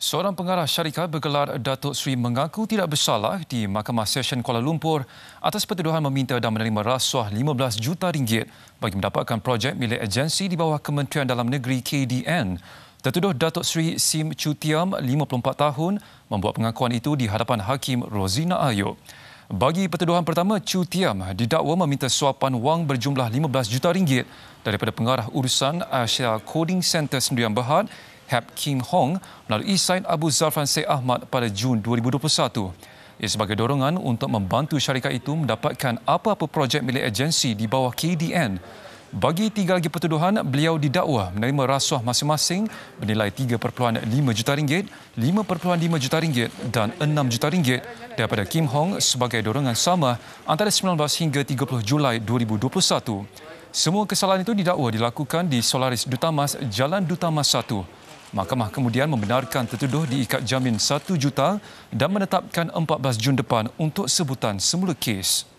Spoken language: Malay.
Seorang pengarah syarikat bergelar Datuk Sri mengaku tidak bersalah di Mahkamah Session Kuala Lumpur atas pertuduhan meminta dan menerima rasuah 15 juta ringgit bagi mendapatkan projek milik agensi di bawah Kementerian Dalam Negeri KDN. Tertuduh Datuk Sri Sim Chutiam, 54 tahun, membuat pengakuan itu di hadapan Hakim Rozina Ayub. Bagi pertuduhan pertama, Chutiam didakwa meminta suapan wang berjumlah 15 juta ringgit daripada pengarah urusan Asia Coding Centre Sendirian Berhad Hap Kim Hong melalui Said Abu Zafran Syed Ahmad pada Jun 2021. Ia sebagai dorongan untuk membantu syarikat itu mendapatkan apa-apa projek milik agensi di bawah KDN. Bagi tiga lagi pertuduhan, beliau didakwa menerima rasuah masing-masing bernilai 3.5 juta ringgit, 5.5 juta ringgit dan 6 juta ringgit daripada Kim Hong sebagai dorongan sama antara 19 hingga 30 Julai 2021. Semua kesalahan itu didakwa dilakukan di Solaris Dutamas Jalan Dutamas 1. Mahkamah kemudian membenarkan tertuduh diikat jamin 1 juta dan menetapkan 14 Jun depan untuk sebutan semula kes.